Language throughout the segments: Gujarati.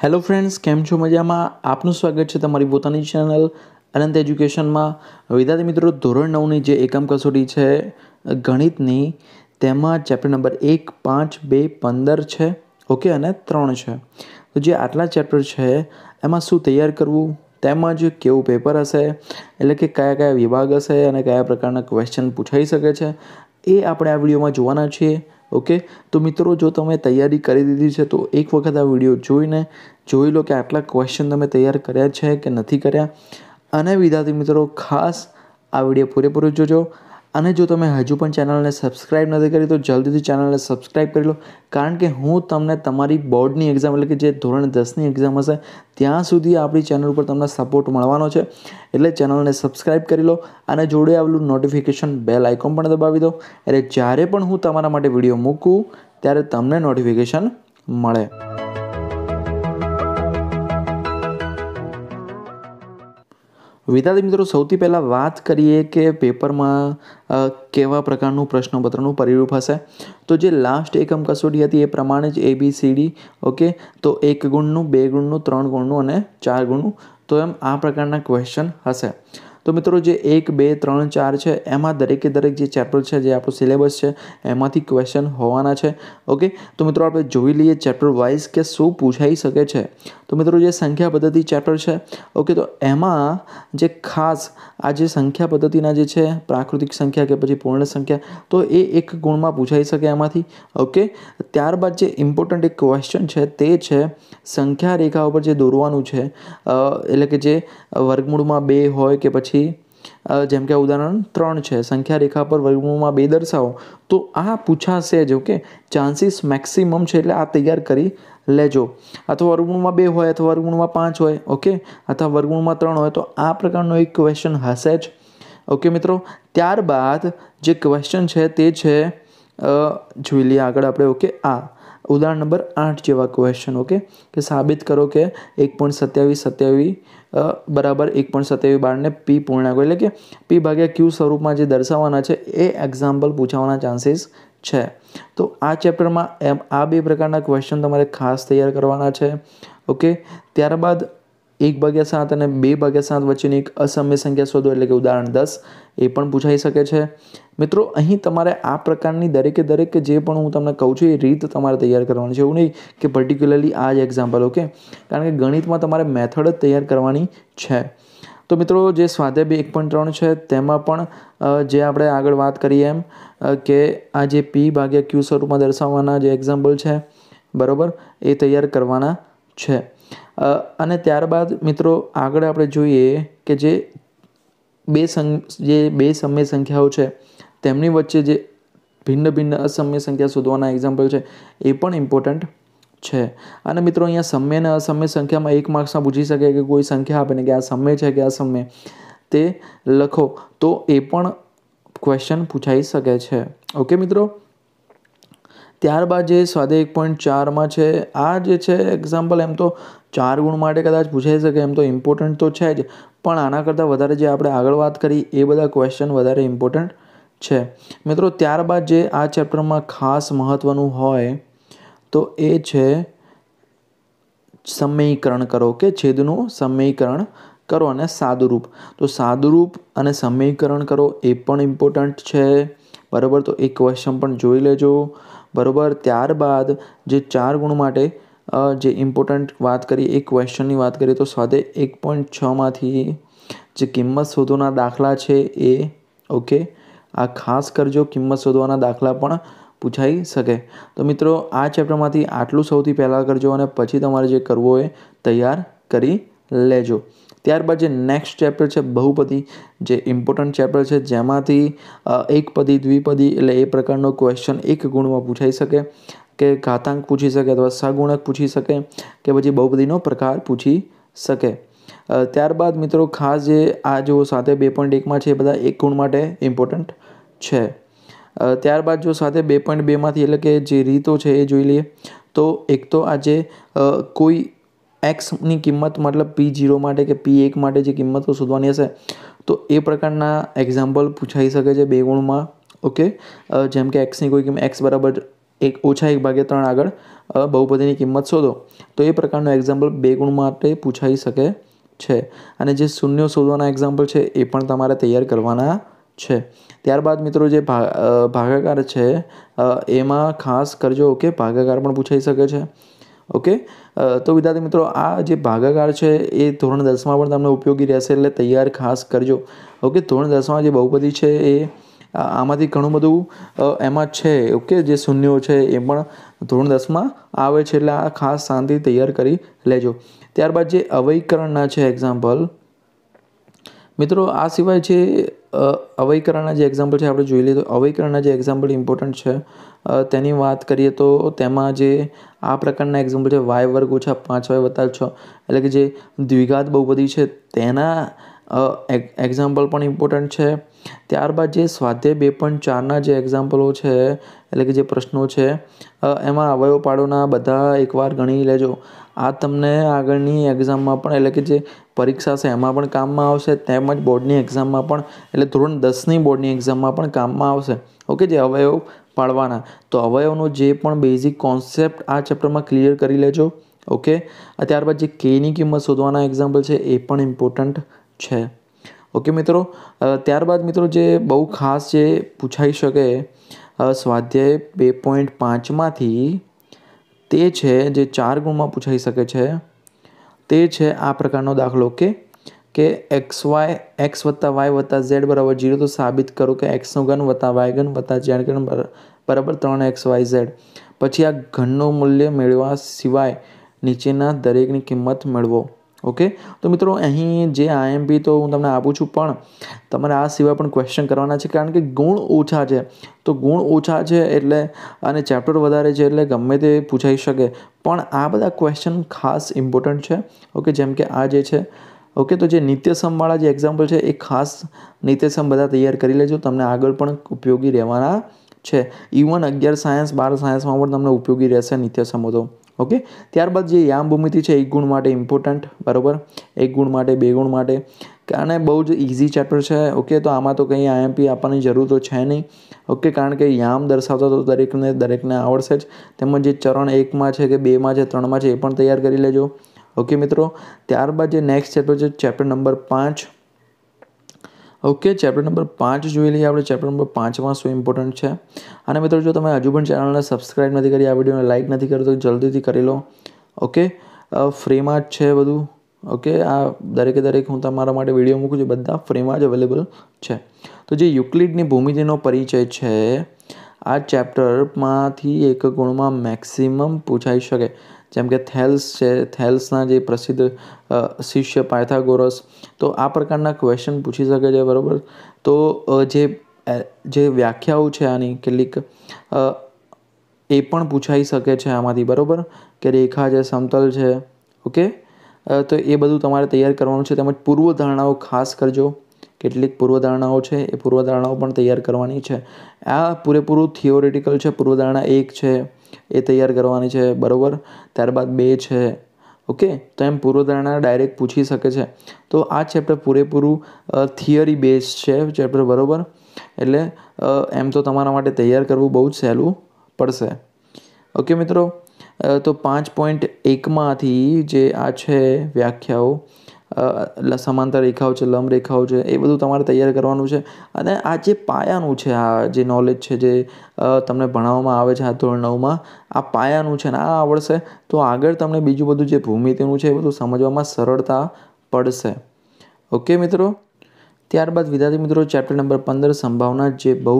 હેલો ફ્રેન્ડ્સ કેમ છો મજામાં આપનું સ્વાગત છે તમારી પોતાની ચેનલ અનંત એજ્યુકેશનમાં વિદ્યાર્થી મિત્રો ધોરણ નવની જે એકમ કસોટી છે ગણિતની તેમાં ચેપ્ટર નંબર એક પાંચ બે પંદર છે ઓકે અને ત્રણ છે તો જે આટલા ચેપ્ટર છે એમાં શું તૈયાર કરવું તેમજ કેવું પેપર હશે એટલે કે કયા કયા વિભાગ હશે અને કયા પ્રકારના ક્વેશ્ચન પૂછાઈ શકે છે એ આપણે આ વિડીયોમાં જોવાના છીએ ઓકે તો મિત્રો જો તમે તૈયારી કરી દીધી છે તો એક વખત આ વિડીયો જોઈને જોઈ લો કે આટલા ક્વેશ્ચન તમે તૈયાર કર્યા છે કે નથી કર્યા અને વિદ્યાર્થી મિત્રો ખાસ આ વિડીયો પૂરેપૂરો જોજો અને જો તમે હજુ પણ ચેનલને સબસ્ક્રાઈબ નથી કરી તો જલ્દીથી ચેનલને સબસ્ક્રાઈબ કરી લો કારણ કે હું તમને તમારી બોર્ડની એક્ઝામ એટલે કે જે ધોરણ દસની એક્ઝામ હશે ત્યાં સુધી આપણી ચેનલ ઉપર તમને સપોર્ટ મળવાનો છે એટલે ચેનલને સબસ્ક્રાઈબ કરી લો અને જોડે આવેલું નોટિફિકેશન બેલ આઇકોન પણ દબાવી દો એટલે જ્યારે પણ હું તમારા માટે વિડીયો મૂકું ત્યારે તમને નોટિફિકેશન મળે વિદ્યાર્થી મિત્રો સૌથી પહેલાં વાત કરીએ કે પેપરમાં કેવા પ્રકારનું પ્રશ્નપત્રનું પરિરૂપ હશે તો જે લાસ્ટ એકમ કસોટી હતી એ પ્રમાણે જ A B C D okay તો એક ગુણનું બે ગુણનું ત્રણ ગુણનું અને ચાર ગુણનું તો એમ આ પ્રકારના ક્વેશ્ચન હશે તો મિત્રો જે એક બે ત્રણ ચાર છે એમાં દરેકે દરેક જે ચેપ્ટર છે જે આપણું સિલેબસ છે એમાંથી ક્વેશ્ચન હોવાના છે ઓકે તો મિત્રો આપણે જોઈ લઈએ ચેપ્ટર વાઇઝ કે શું પૂછાઈ શકે છે તો મિત્રો જે સંખ્યા પદ્ધતિ ચેપ્ટર છે ઓકે તો એમાં જે ખાસ આ જે સંખ્યા પદ્ધતિના જે છે પ્રાકૃતિક સંખ્યા કે પછી પૂર્ણ સંખ્યા તો એ એક ગુણમાં પૂછાઈ શકે એમાંથી ઓકે ત્યારબાદ જે ઇમ્પોર્ટન્ટ એક ક્વેશ્ચન છે તે છે સંખ્યા રેખા ઉપર જે દોરવાનું છે એટલે કે જે વર્ગમૂળમાં બે હોય કે પછી તેથી જેમ કે ઉદાહરણ ત્રણ છે સંખ્યા રેખા પર વર્ગમૂળમાં બે દર્શાવો તો આ પૂછાશે જ ઓકે ચાન્સીસ મેક્સિમમ છે એટલે આ તૈયાર કરી લેજો અથવા વર્ગમૂળમાં બે હોય અથવા વર્ગુણમાં પાંચ હોય ઓકે અથવા વર્ગમૂળમાં ત્રણ હોય તો આ પ્રકારનો એક ક્વેશ્ચન હશે જ ઓકે મિત્રો ત્યારબાદ જે ક્વેશ્ચન છે તે છે જોઈ લઈએ આગળ આપણે ઓકે આ ઉદાહરણ નંબર આઠ જેવા ક્વેશ્ચન ઓકે કે સાબિત કરો કે એક પોઈન્ટ સત્યાવીસ સત્યાવીસ બરાબર એક પોઈન્ટ સત્યાવીસ બારને પી પૂર્ણાંક એટલે કે પી ભાગ્યા ક્યુ સ્વરૂપમાં જે દર્શાવવાના છે એ એક્ઝામ્પલ પૂછાવાના ચાન્સીસ છે તો આ ચેપ્ટરમાં એમ આ બે પ્રકારના ક્વેશ્ચન તમારે ખાસ તૈયાર કરવાના છે ઓકે ત્યારબાદ એક ભાગ્યા સાત અને બે ભાગ્યા સાત વચ્ચેની એક અસમ્ય સંખ્યા શોધો એટલે કે ઉદાહરણ દસ એ પણ પૂછાઈ શકે છે મિત્રો અહીં તમારે આ પ્રકારની દરેકે દરેક જે પણ હું તમને કહું છું એ રીત તમારે તૈયાર કરવાની છે એવું નહીં કે પર્ટિક્યુલરલી આ જ એક્ઝામ્પલ ઓકે કારણ કે ગણિતમાં તમારે મેથડ જ તૈયાર કરવાની છે તો મિત્રો જે સ્વાધ્યાય બી એક પોઈન્ટ ત્રણ છે તેમાં પણ જે આપણે આગળ વાત કરીએ એમ કે આ જે પી ભાગ્યા ક્યુ સ્વરૂપમાં દર્શાવવાના જે એક્ઝામ્પલ છે બરાબર એ તૈયાર કરવાના છે અને ત્યારબાદ મિત્રો આગળ આપણે જોઈએ કે જે બે સંગ જે બે સમય સંખ્યાઓ છે તેમની વચ્ચે જે ભિન્ન ભિન્ન અસમ્ય સંખ્યા શોધવાના એક્ઝામ્પલ છે એ પણ ઇમ્પોર્ટન્ટ છે અને મિત્રો અહીંયા સમ્ય અને અસમ્ય સંખ્યામાં એક માર્ક્સમાં પૂછી શકે કે કોઈ સંખ્યા આપે ને કે આ સમય છે કે આ સમય તે લખો તો એ પણ ક્વેશ્ચન પૂછાઈ શકે છે ઓકે મિત્રો ત્યારબાદ જે સ્વાધ્યાય એક પોઈન્ટ ચારમાં છે આ જે છે એક્ઝામ્પલ એમ તો ચાર ગુણ માટે કદાચ પૂછાઈ શકે એમ તો ઇમ્પોર્ટન્ટ તો છે જ પણ આના કરતાં વધારે જે આપણે આગળ વાત કરી એ બધા ક્વેશ્ચન વધારે ઇમ્પોર્ટન્ટ છે મિત્રો ત્યારબાદ જે આ ચેપ્ટરમાં ખાસ મહત્ત્વનું હોય તો એ છે સમયીકરણ કરો કે છેદનું સમયીકરણ કરો અને સાદુરૂપ તો સાદુરૂપ અને સમયીકરણ કરો એ પણ ઇમ્પોર્ટન્ટ છે બરાબર તો એ ક્વેશ્ચન પણ જોઈ લેજો બરાબર ત્યારબાદ જે ચાર ગુણ માટે જે ઇમ્પોર્ટન્ટ વાત કરીએ એ ક્વેશ્ચનની વાત કરીએ તો સ્વાધ્યાય એક પોઈન્ટ છમાંથી જે કિંમત શોધવાના દાખલા છે એ ઓકે આ ખાસ કરજો કિંમત શોધવાના દાખલા પણ પૂછાઈ શકે તો મિત્રો આ ચેપ્ટરમાંથી આટલું સૌથી પહેલાં કરજો અને પછી તમારે જે કરવો એ તૈયાર કરી લેજો ત્યારબાદ જે નેક્સ્ટ ચેપ્ટર છે બહુપદી જે ઇમ્પોર્ટન્ટ ચેપ્ટર છે જેમાંથી એકપદી દ્વિપદી એટલે એ પ્રકારનો ક્વેશ્ચન એક ગુણમાં પૂછાઈ શકે કે ઘાતાંક પૂછી શકે અથવા સગુણક પૂછી શકે કે પછી બહુપદીનો પ્રકાર પૂછી શકે ત્યારબાદ મિત્રો ખાસ જે આ જો સાથે બે પોઈન્ટ એકમાં છે એ બધા એક ગુણ માટે ઇમ્પોર્ટન્ટ છે ત્યારબાદ જો સાથે બે પોઈન્ટ બેમાંથી એટલે કે જે રીતો છે એ જોઈ લઈએ તો એક તો આજે કોઈ એક્સની કિંમત મતલબ પી જીરો માટે કે પી એક માટે જે કિંમતો શોધવાની હશે તો એ પ્રકારના એક્ઝામ્પલ પૂછાઈ શકે છે બે ગુણમાં ઓકે જેમ કે એક્સની કોઈ કિંમત એક્સ બરાબર એક ઓછા એક ભાગે ત્રણ આગળ બહુપદીની કિંમત શોધો તો એ પ્રકારનું એક્ઝામ્પલ બે ગુણ માટે પૂછાઈ શકે છે અને જે શૂન્ય શોધવાના એક્ઝામ્પલ છે એ પણ તમારે તૈયાર કરવાના છે ત્યારબાદ મિત્રો જે ભાગાકાર છે એમાં ખાસ કરજો ઓકે ભાગાકાર પણ પૂછાઈ શકે છે ઓકે તો વિદ્યાર્થી મિત્રો આ જે ભાગાકાર છે એ ધોરણ દસમાં પણ તમને ઉપયોગી રહેશે એટલે તૈયાર ખાસ કરજો ઓકે ધોરણ દસમાં જે બહુપદી છે એ આમાંથી ઘણું બધું એમાં છે ઓકે જે શૂન્યો છે એ પણ ધોરણ દસમાં આવે છે એટલે આ ખાસ શાંતિ તૈયાર કરી લેજો ત્યારબાદ જે અવયકરણના છે એક્ઝામ્પલ મિત્રો આ સિવાય જે અવયકરણના જે એક્ઝામ્પલ છે આપણે જોઈ લઈએ તો અવયકરણના જે એક્ઝામ્પલ ઇમ્પોર્ટન્ટ છે તેની વાત કરીએ તો તેમાં જે આ પ્રકારના એક્ઝામ્પલ છે વાય વર્ગ ઓછા પાંચ વાય વત્તા છ એટલે કે જે દ્વિઘાત બહુ બધી છે તેના એક્ઝામ્પલ પણ ઇમ્પોર્ટન્ટ છે ત્યારબાદ જે સ્વાધ્યાય બે પોઈન્ટ ચારના જે એક્ઝામ્પલો છે એટલે કે જે પ્રશ્નો છે એમાં અવયવ પાડોના બધા એકવાર ગણી લેજો આ તમને આગળની એક્ઝામમાં પણ એટલે કે જે પરીક્ષા છે એમાં પણ કામમાં આવશે તેમજ બોર્ડની એક્ઝામમાં પણ એટલે ધોરણ દસની બોર્ડની એક્ઝામમાં પણ કામમાં આવશે ઓકે જે અવયવ પાડવાના તો અવયવનો જે પણ બેઝિક કોન્સેપ્ટ આ ચેપ્ટરમાં ક્લિયર કરી લેજો ઓકે ત્યારબાદ જે કેની કિંમત શોધવાના એક્ઝામ્પલ છે એ પણ ઇમ્પોર્ટન્ટ છે ઓકે મિત્રો ત્યારબાદ મિત્રો જે બહુ ખાસ જે પૂછાઈ શકે સ્વાધ્યાય બે પોઈન્ટ પાંચમાંથી તે છે જે ચાર ગુણમાં પૂછાઈ શકે છે તે છે આ પ્રકારનો દાખલો કે કે એક્સ વાય એક્સ વત્તા વાય વત્તા ઝેડ બરાબર જીરો તો સાબિત કરો કે એક્સનો ઘન વત્તા વાય ઘન વત્તા ઝેડ ઘન બરાબર ત્રણ એક્સ વાય ઝેડ પછી આ ઘનનું મૂલ્ય મેળવવા સિવાય નીચેના દરેકની કિંમત મેળવો ઓકે તો મિત્રો અહીં જે આઈએમપી તો હું તમને આપું છું પણ તમારે આ સિવાય પણ ક્વેશ્ચન કરવાના છે કારણ કે ગુણ ઓછા છે તો ગુણ ઓછા છે એટલે અને ચેપ્ટર વધારે છે એટલે ગમે તે પૂછાઈ શકે પણ આ બધા ક્વેશ્ચન ખાસ ઇમ્પોર્ટન્ટ છે ઓકે જેમ કે આ જે છે ઓકે તો જે નિત્યસમવાળા જે એક્ઝામ્પલ છે એ ખાસ નિત્યસમ બધા તૈયાર કરી લેજો તમને આગળ પણ ઉપયોગી રહેવાના છે ઇવન e અગિયાર સાયન્સ બાર સાયન્સમાં પણ તમને ઉપયોગી રહેશે નિત્ય સંબોધો ઓકે ત્યારબાદ જે યામ ભૂમિતિ છે એક ગુણ માટે ઇમ્પોર્ટન્ટ બરાબર એક ગુણ માટે બે ગુણ માટે અને બહુ જ ઇઝી ચેપ્ટર છે ઓકે તો આમાં તો કંઈ આઈએમપી આપવાની જરૂર તો છે નહીં ઓકે કારણ કે યામ દર્શાવતો તો દરેકને દરેકને આવડશે જ તેમજ જે ચરણ એકમાં છે કે બેમાં છે ત્રણમાં છે એ પણ તૈયાર કરી લેજો ઓકે મિત્રો ત્યારબાદ જે નેક્સ્ટ ચેપ્ટર છે ચેપ્ટર નંબર પાંચ ઓકે ચેપ્ટર નંબર પાંચ જોઈ લઈએ આપણે ચેપ્ટર નંબર પાંચમાં શું ઇમ્પોર્ટન્ટ છે અને મિત્રો જો તમે હજુ પણ ચેનલને સબસ્ક્રાઈબ નથી કરી આ વિડીયોને લાઈક નથી કર્યો તો જલ્દીથી કરી લો ઓકે ફ્રીમાં જ છે બધું ઓકે આ દરેકે દરેક હું તમારા માટે વિડીયો મૂકું છું બધા ફ્રીમાં જ અવેલેબલ છે તો જે યુક્લિડની ભૂમિતિનો પરિચય છે આ ચેપ્ટરમાંથી એક ગુણમાં મેક્સિમમ પૂછાઈ શકે જેમ કે થેલ્સ છે થેલ્સના જે પ્રસિદ્ધ શિષ્ય પાયથાગોરસ તો આ પ્રકારના ક્વેશ્ચન પૂછી શકે છે બરાબર તો જે જે વ્યાખ્યાઓ છે આની કેટલીક એ પણ પૂછાઈ શકે છે આમાંથી બરાબર કે રેખા છે સમતલ છે ઓકે તો એ બધું તમારે તૈયાર કરવાનું છે તેમજ પૂર્વધારણાઓ ખાસ કરજો કેટલીક પૂર્વધારણાઓ છે એ પૂર્વધારણાઓ પણ તૈયાર કરવાની છે આ પૂરેપૂરું થિયોરિટિકલ છે પૂર્વધારણા એક છે એ તૈયાર કરવાની છે બરાબર ત્યારબાદ બે છે ઓકે તો એમ પૂર્વધારણા ડાયરેક્ટ પૂછી શકે છે તો આ ચેપ્ટર પૂરેપૂરું થિયરી બેઝ છે ચેપ્ટર બરાબર એટલે એમ તો તમારા માટે તૈયાર કરવું બહુ જ સહેલું પડશે ઓકે મિત્રો તો પાંચ પોઈન્ટ એકમાંથી જે આ છે વ્યાખ્યાઓ સમાંતર રેખાઓ છે લંબ રેખાઓ છે એ બધું તમારે તૈયાર કરવાનું છે અને આ જે પાયાનું છે આ જે નોલેજ છે જે તમને ભણાવવામાં આવે છે આ ધોરણ નવમાં આ પાયાનું છે ને આ આવડશે તો આગળ તમને બીજું બધું જે ભૂમિતિનું છે એ બધું સમજવામાં સરળતા પડશે ઓકે મિત્રો ત્યારબાદ વિદ્યાર્થી મિત્રો ચેપ્ટર નંબર પંદર સંભાવના જે બહુ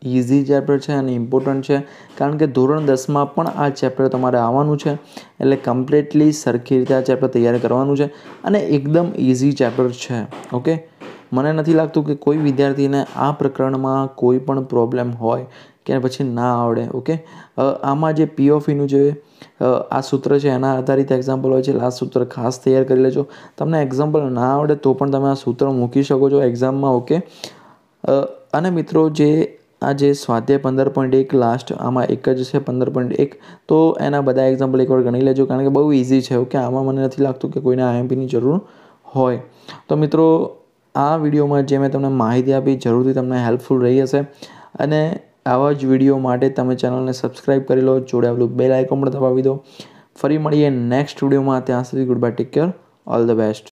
ઇઝી ચેપ્ટર છે અને ઇમ્પોર્ટન્ટ છે કારણ કે ધોરણ દસમાં પણ આ ચેપ્ટર તમારે આવવાનું છે એટલે કમ્પ્લીટલી સરખી રીતે આ ચેપ્ટર તૈયાર કરવાનું છે અને એકદમ ઇઝી ચેપ્ટર છે ઓકે મને નથી લાગતું કે કોઈ વિદ્યાર્થીને આ પ્રકરણમાં કોઈ પણ પ્રોબ્લેમ હોય કે પછી ના આવડે ઓકે આમાં જે પીઓફીનું e જે આ સૂત્ર છે એના આધારિત એક્ઝામ્પલ હોય છે આ સૂત્ર ખાસ તૈયાર કરી લેજો તમને એક્ઝામ્પલ ના આવડે તો પણ તમે આ સૂત્ર મૂકી શકો છો એક્ઝામમાં ઓકે અને મિત્રો જે આજે જે સ્વાધ્યાય પંદર પોઈન્ટ એક લાસ્ટ આમાં એક જ છે પંદર પોઈન્ટ એક તો એના બધા એક્ઝામ્પલ એકવાર ગણી લેજો કારણ કે બહુ ઇઝી છે ઓકે આમાં મને નથી લાગતું કે કોઈને આઈએમપીની જરૂર હોય તો મિત્રો આ વિડીયોમાં જે મેં તમને માહિતી આપી જરૂરથી તમને હેલ્પફુલ રહી હશે અને આવા જ વિડીયો માટે તમે ચેનલને સબસ્ક્રાઈબ કરી લો જોડાયેલું બેલ આઇકોન પણ દબાવી દો ફરી મળીએ નેક્સ્ટ વિડીયોમાં ત્યાં સુધી good bye take care all the best